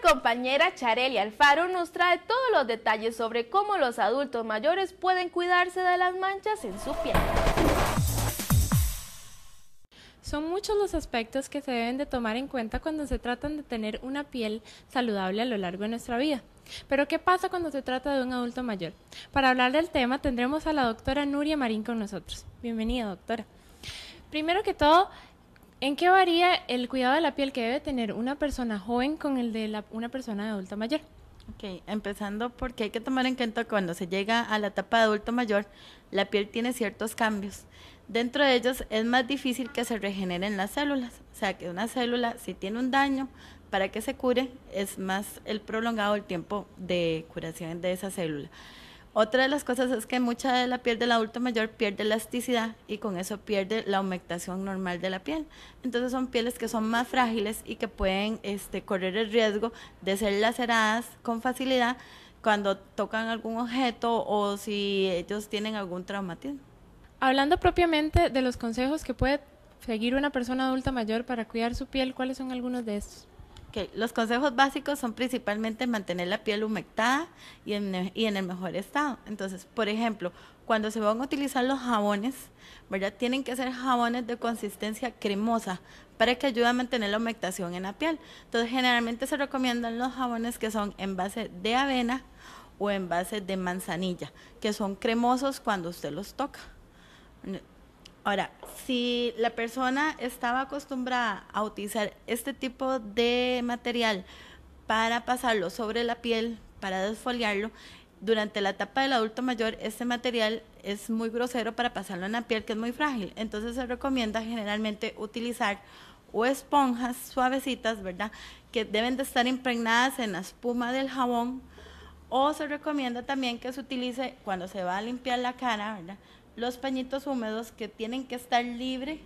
compañera Charely Alfaro nos trae todos los detalles sobre cómo los adultos mayores pueden cuidarse de las manchas en su piel. Son muchos los aspectos que se deben de tomar en cuenta cuando se tratan de tener una piel saludable a lo largo de nuestra vida. Pero ¿qué pasa cuando se trata de un adulto mayor? Para hablar del tema tendremos a la doctora Nuria Marín con nosotros. Bienvenida, doctora. Primero que todo, ¿En qué varía el cuidado de la piel que debe tener una persona joven con el de una persona adulta mayor? Ok, empezando porque hay que tomar en cuenta que cuando se llega a la etapa de adulto mayor, la piel tiene ciertos cambios. Dentro de ellos es más difícil que se regeneren las células, o sea que una célula si tiene un daño, para que se cure es más el prolongado el tiempo de curación de esa célula. Otra de las cosas es que mucha de la piel del adulto mayor pierde elasticidad y con eso pierde la humectación normal de la piel. Entonces son pieles que son más frágiles y que pueden este, correr el riesgo de ser laceradas con facilidad cuando tocan algún objeto o si ellos tienen algún traumatismo. Hablando propiamente de los consejos que puede seguir una persona adulta mayor para cuidar su piel, ¿cuáles son algunos de estos? los consejos básicos son principalmente mantener la piel humectada e, y en, el mejor estado. Entonces, por ejemplo, cuando se van a utilizar los jabones, ¿verdad? Tienen que ser jabones de consistencia cremosa para que ayude a mantener la humectación en la piel. Entonces, generalmente se recomiendan los jabones que son en base de avena o en base de manzanilla, que son cremosos cuando usted los toca. Ahora, si la persona estaba acostumbrada a utilizar este tipo de material para pasarlo sobre la piel, para desfoliarlo, durante la etapa del adulto mayor este material es muy grosero para pasarlo en la piel que es muy frágil. Entonces se recomienda generalmente utilizar o esponjas suavecitas, ¿verdad? Que deben de estar impregnadas en la espuma del jabón. O se recomienda también que se utilice cuando se va a limpiar la cara, ¿verdad? los pañitos húmedos que tienen que estar libre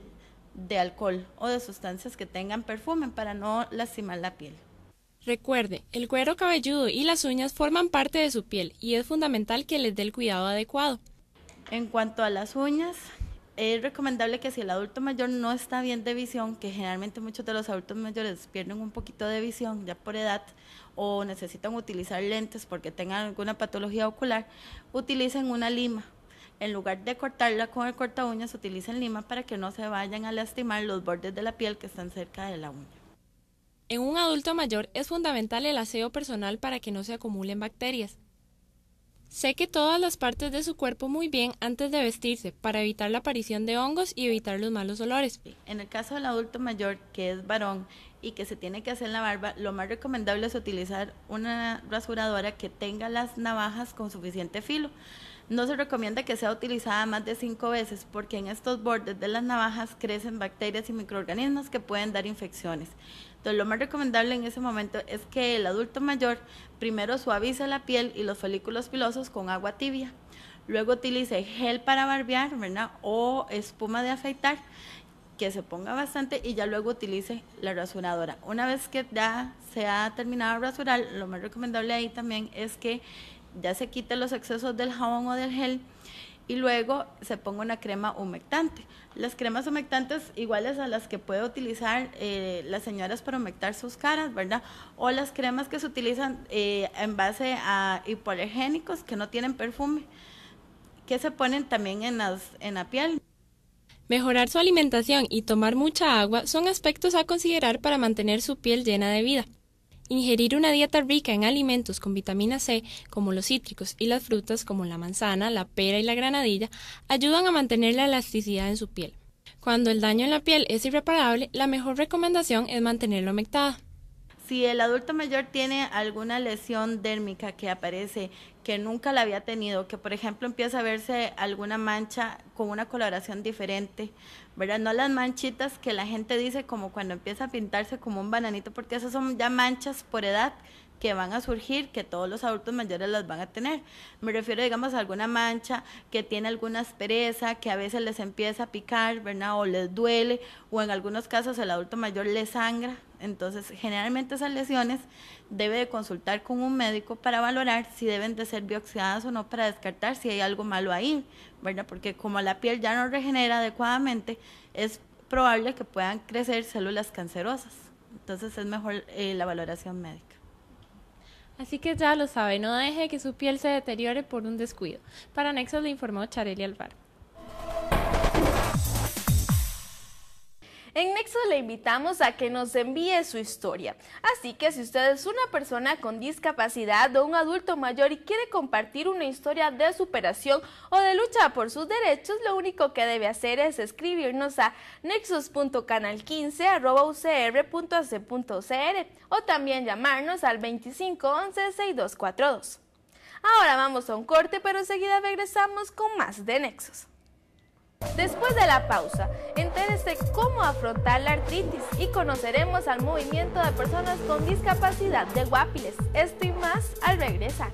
de alcohol o de sustancias que tengan perfume para no lastimar la piel. Recuerde, el cuero cabelludo y las uñas forman parte de su piel y es fundamental que les dé el cuidado adecuado. En cuanto a las uñas, es recomendable que si el adulto mayor no está bien de visión, que generalmente muchos de los adultos mayores pierden un poquito de visión ya por edad o necesitan utilizar lentes porque tengan alguna patología ocular, utilicen una lima en lugar de cortarla con el corta utiliza utilicen lima para que no se vayan a lastimar los bordes de la piel que están cerca de la uña. En un adulto mayor es fundamental el aseo personal para que no se acumulen bacterias. Seque todas las partes de su cuerpo muy bien antes de vestirse para evitar la aparición de hongos y evitar los malos olores. En el caso del adulto mayor que es varón y que se tiene que hacer la barba, lo más recomendable es utilizar una rasuradora que tenga las navajas con suficiente filo no se recomienda que sea utilizada más de cinco veces porque en estos bordes de las navajas crecen bacterias y microorganismos que pueden dar infecciones. Entonces lo más recomendable en ese momento es que el adulto mayor primero suavice la piel y los folículos pilosos con agua tibia. Luego utilice gel para barbear ¿verdad? o espuma de afeitar que se ponga bastante y ya luego utilice la rasuradora. Una vez que ya se ha terminado de rasurar, lo más recomendable ahí también es que ya se quite los excesos del jabón o del gel y luego se ponga una crema humectante. Las cremas humectantes iguales a las que puede utilizar eh, las señoras para humectar sus caras, ¿verdad? O las cremas que se utilizan eh, en base a hipoalergénicos que no tienen perfume, que se ponen también en, las, en la piel. Mejorar su alimentación y tomar mucha agua son aspectos a considerar para mantener su piel llena de vida. Ingerir una dieta rica en alimentos con vitamina C, como los cítricos y las frutas, como la manzana, la pera y la granadilla, ayudan a mantener la elasticidad en su piel. Cuando el daño en la piel es irreparable, la mejor recomendación es mantenerlo humectada si el adulto mayor tiene alguna lesión dérmica que aparece, que nunca la había tenido, que por ejemplo empieza a verse alguna mancha con una coloración diferente, ¿verdad? No las manchitas que la gente dice como cuando empieza a pintarse como un bananito, porque esas son ya manchas por edad que van a surgir, que todos los adultos mayores las van a tener. Me refiero, digamos, a alguna mancha que tiene alguna aspereza, que a veces les empieza a picar, ¿verdad? O les duele, o en algunos casos el adulto mayor le sangra. Entonces, generalmente esas lesiones debe de consultar con un médico para valorar si deben de ser bioxidadas o no para descartar si hay algo malo ahí, ¿verdad? Porque como la piel ya no regenera adecuadamente, es probable que puedan crecer células cancerosas. Entonces es mejor eh, la valoración médica. Así que ya lo sabe, no deje que su piel se deteriore por un descuido. Para Nexos le informó Charely Alvar. En Nexo le invitamos a que nos envíe su historia. Así que si usted es una persona con discapacidad o un adulto mayor y quiere compartir una historia de superación o de lucha por sus derechos, lo único que debe hacer es escribirnos a nexus.canal15.ucr.ac.cr o también llamarnos al 2511 6242. Ahora vamos a un corte, pero enseguida regresamos con más de Nexos. Después de la pausa, entérese cómo afrontar la artritis y conoceremos al movimiento de personas con discapacidad de Guapiles. Esto y más al regresar.